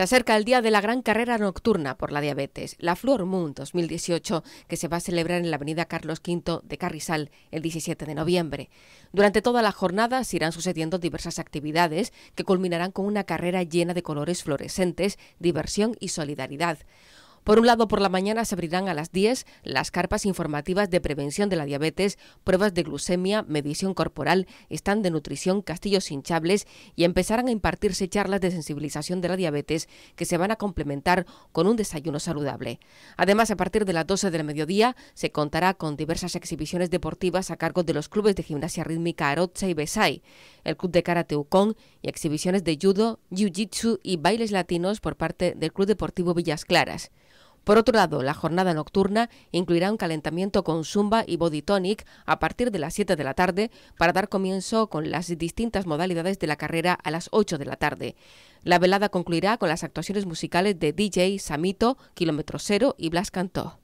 Se acerca el día de la gran carrera nocturna por la diabetes, la flor Moon 2018, que se va a celebrar en la avenida Carlos V de Carrizal el 17 de noviembre. Durante toda la jornada se irán sucediendo diversas actividades que culminarán con una carrera llena de colores fluorescentes, diversión y solidaridad. Por un lado, por la mañana se abrirán a las 10 las carpas informativas de prevención de la diabetes, pruebas de glucemia, medición corporal, stand de nutrición, castillos hinchables y empezarán a impartirse charlas de sensibilización de la diabetes que se van a complementar con un desayuno saludable. Además, a partir de las 12 del mediodía se contará con diversas exhibiciones deportivas a cargo de los clubes de gimnasia rítmica arocha y Besai, el club de karate y exhibiciones de judo, jiu-jitsu y bailes latinos por parte del Club Deportivo Villas Claras. Por otro lado, la jornada nocturna incluirá un calentamiento con zumba y body tonic a partir de las 7 de la tarde para dar comienzo con las distintas modalidades de la carrera a las 8 de la tarde. La velada concluirá con las actuaciones musicales de DJ Samito, Kilómetro Cero y Blas Cantó.